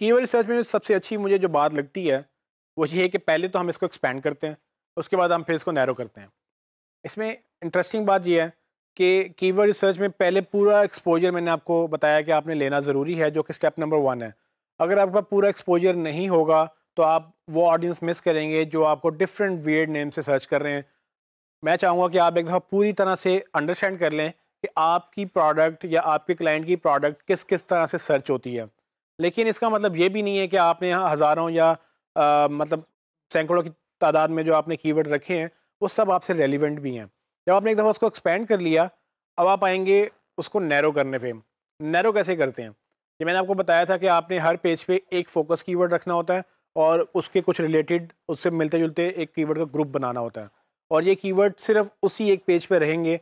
keyword research में सबसे अच्छी मुझे जो बात लगती है वो ये है कि पहले तो हम इसको एक्सपेंड करते हैं उसके बाद हम फिर इसको नैरो करते हैं इसमें इंटरेस्टिंग बात यह है कि कीवर्ड रिसर्च में पहले पूरा एक्सपोजर मैंने आपको बताया कि आपने लेना ज़रूरी है जो कि स्टेप नंबर वन है अगर आपका पूरा एक्सपोजर नहीं होगा तो आप वो ऑडियंस मिस करेंगे जो आपको डिफरेंट वियर्ड नेम से सर्च कर रहे हैं मैं चाहूँगा कि आप एक दफ़ा पूरी तरह से अंडरस्टैंड कर लें कि आपकी प्रोडक्ट या आपके क्लाइंट की प्रोडक्ट किस किस तरह से सर्च होती है लेकिन इसका मतलब ये भी नहीं है कि आपने यहाँ हज़ारों या आ, मतलब सैकड़ों की तादाद में जो आपने कीवर्ड रखे हैं वो सब आपसे रेलिवेंट भी हैं जब आपने एक दफ़ा उसको एक्सपेंड कर लिया अब आप आएंगे उसको नैरो करने पे नैरो कैसे करते हैं ये मैंने आपको बताया था कि आपने हर पेज पे एक फोकस कीवर्ड रखना होता है और उसके कुछ रिलेटेड उससे मिलते जुलते एक कीवर्ड का ग्रुप बनाना होता है और ये कीवर्ड सिर्फ उसी एक पेज पे रहेंगे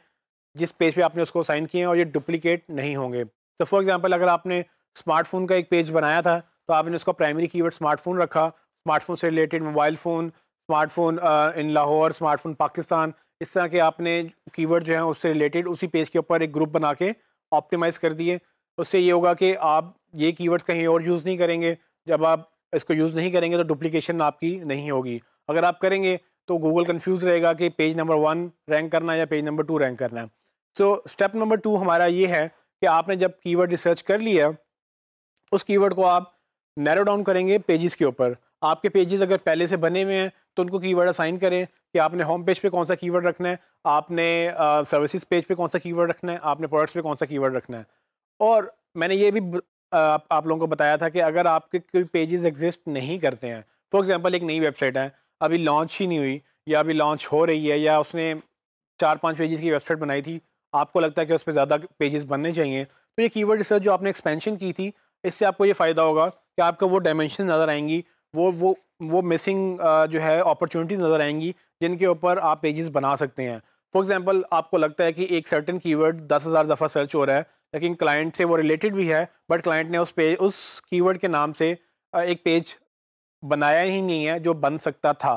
जिस पेज पे आपने उसको साइन किए हैं और ये डुप्लीकेट नहीं होंगे तो फॉर एग्जांपल अगर आपने स्मार्टफोन का एक पेज बनाया था तो आपने उसका प्राइमरी कीवर्ड स्मार्टफोन रखा स्मार्टफोन से related mobile phone smartphone in Lahore smartphone Pakistan इस तरह के आपने कीवर्ड जो है उससे रिलेटेड उसी पेज के ऊपर एक ग्रुप बना के ऑप्टिमाइज़ कर दिए उससे ये होगा कि आप ये कीवर्ड्स कहीं और यूज़ नहीं करेंगे जब आप इसको यूज़ नहीं करेंगे तो डुप्लीकेशन आपकी नहीं होगी अगर आप करेंगे तो गूगल कन्फ्यूज़ रहेगा कि पेज नंबर वन रैंक करना है या पेज नंबर टू रैंक करना है सो स्टेप नंबर टू हमारा ये है कि आपने जब कीवर्ड रिसर्च कर लिया उस कीवर्ड को आप नैरो डाउन करेंगे पेजेस के ऊपर आपके पेजेस अगर पहले से बने हुए हैं तो उनको कीवर्ड असाइन करें कि आपने होम पेज पे कौन सा कीवर्ड रखना है आपने सर्विसेज पेज पे कौन सा कीवर्ड रखना है आपने प्रोडक्ट्स पे कौन सा कीवर्ड रखना है और मैंने ये भी आप, आप लोगों को बताया था कि अगर आपके कोई पेजेस एग्जिस्ट नहीं करते हैं फॉर एग्जांपल एक नई वेबसाइट है अभी लॉन्च ही नहीं हुई या अभी लॉन्च हो रही है या उसने चार पाँच पेजेस की वेबसाइट बनाई थी आपको लगता है कि उस पर ज़्यादा पेजेस बनने चाहिए तो ये कीवर्ड रिसर्च जो आपने एक्सपेंशन की थी इससे आपको ये फ़ायदा होगा कि आपको वो डायमेंशन नज़र आएंगी वो वो वो मिसिंग जो है अपॉर्चुनिटीज़ नज़र आएंगी जिनके ऊपर आप पेजेस बना सकते हैं फॉर एग्ज़ाम्पल आपको लगता है कि एक सर्टन कीवर्ड दस हज़ार दफ़ा सर्च हो रहा है लेकिन क्लाइंट से वो रिलेटेड भी है बट क्लाइंट ने उस पेज उस कीवर्ड के नाम से एक पेज बनाया ही नहीं है जो बन सकता था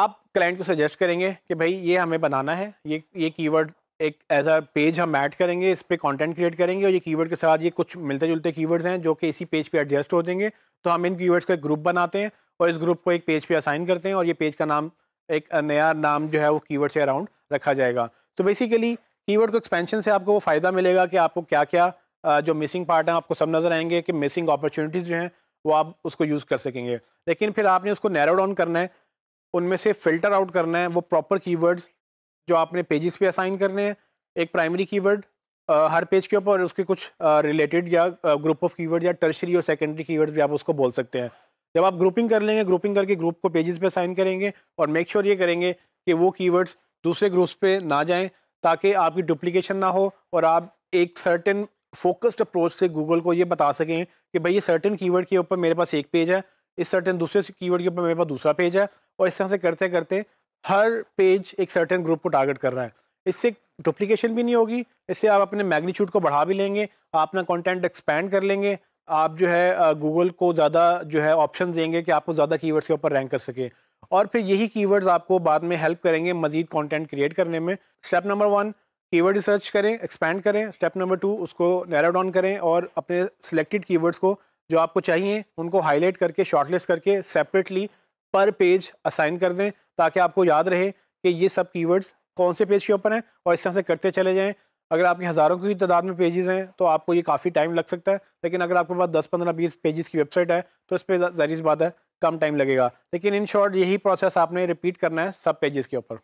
आप क्लाइंट को सजेस्ट करेंगे कि भाई ये हमें बनाना है ये ये कीवर्ड एक एज अ पेज हम ऐड करेंगे इस पर कॉन्टेंट क्रिएट करेंगे और ये कीवर्ड के साथ ये कुछ मिलते जुलते कीवर्ड्स हैं जो कि इसी पेज पे एडजस्ट हो देंगे तो हम इन कीवर्ड्स का एक ग्रुप बनाते हैं और इस ग्रुप को एक पेज पे असाइन करते हैं और ये पेज का नाम एक नया नाम जो है वो कीवर्ड से अराउंड रखा जाएगा तो बेसिकली कीवर्ड को एक्सपेंशन से आपको वो फ़ायदा मिलेगा कि आपको क्या क्या जो मिसिंग पार्ट हैं आपको सब नज़र आएंगे कि मिसिंग अपॉर्चुनिटीज़ जो हैं वो आप उसको यूज़ कर सकेंगे लेकिन फिर आपने उसको नैरो डाउन करना है उनमें से फ़िल्टर आउट करना है वो प्रॉपर कीवर्ड्स जो आपने पेजेस पे असाइन करने हैं एक प्राइमरी कीवर्ड हर पेज के ऊपर उसके कुछ रिलेटेड या ग्रुप ऑफ कीवर्ड या टर्शरी और सेकेंडरी कीवर्ड भी आप उसको बोल सकते हैं जब आप ग्रुपिंग कर लेंगे ग्रुपिंग करके ग्रुप को पेजेस पे असाइन करेंगे और मेक श्योर ये करेंगे कि वो कीवर्ड्स दूसरे ग्रुप्स पे ना जाएं ताकि आपकी डुप्लीकेशन ना हो और आप एक सर्टेन फोकस्ड अप्रोच से गूगल को ये बता सकें कि भाई ये सर्टेन कीवर्ड के ऊपर मेरे पास एक पेज है इस सर्टेन दूसरे कीवर्ड के ऊपर मेरे पास दूसरा पेज है और इस तरह से करते करते हर पेज एक सर्टेन ग्रुप को टारगेट कर रहा है इससे डुप्लीकेशन भी नहीं होगी इससे आप अपने मैग्नीट्यूड को बढ़ा भी लेंगे आप अपना कंटेंट एक्सपैंड कर लेंगे आप जो है गूगल को ज़्यादा जो है ऑप्शन देंगे कि आपको ज़्यादा कीवर्ड्स के ऊपर रैंक कर सके और फिर यही कीवर्ड्स आपको बाद में हेल्प करेंगे मजीद कंटेंट क्रिएट करने में step number one keyword research करें एक्सपेंड करें स्टेप नंबर टू उसको नैरो डाउन करें और अपने सिलेक्टेड कीवर्ड्स को जो आपको चाहिए उनको हाईलाइट करके शॉर्टलिस्ट करके सेपरेटली पर पेज असाइन कर दें ताकि आपको याद रहे कि ये सब कीवर्ड्स कौन से पेज के ऊपर हैं और इस तरह से करते चले जाएँ अगर आपके हज़ारों की तादाद में पेजेस हैं तो आपको ये काफ़ी टाइम लग सकता है लेकिन अगर आपके पास दस पंद्रह बीस पेजेस की वेबसाइट है तो इस पर जारी बात है कम टाइम लगेगा लेकिन इन शॉर्ट यही प्रोसेस आपने रिपीट करना है सब पेजेस के ऊपर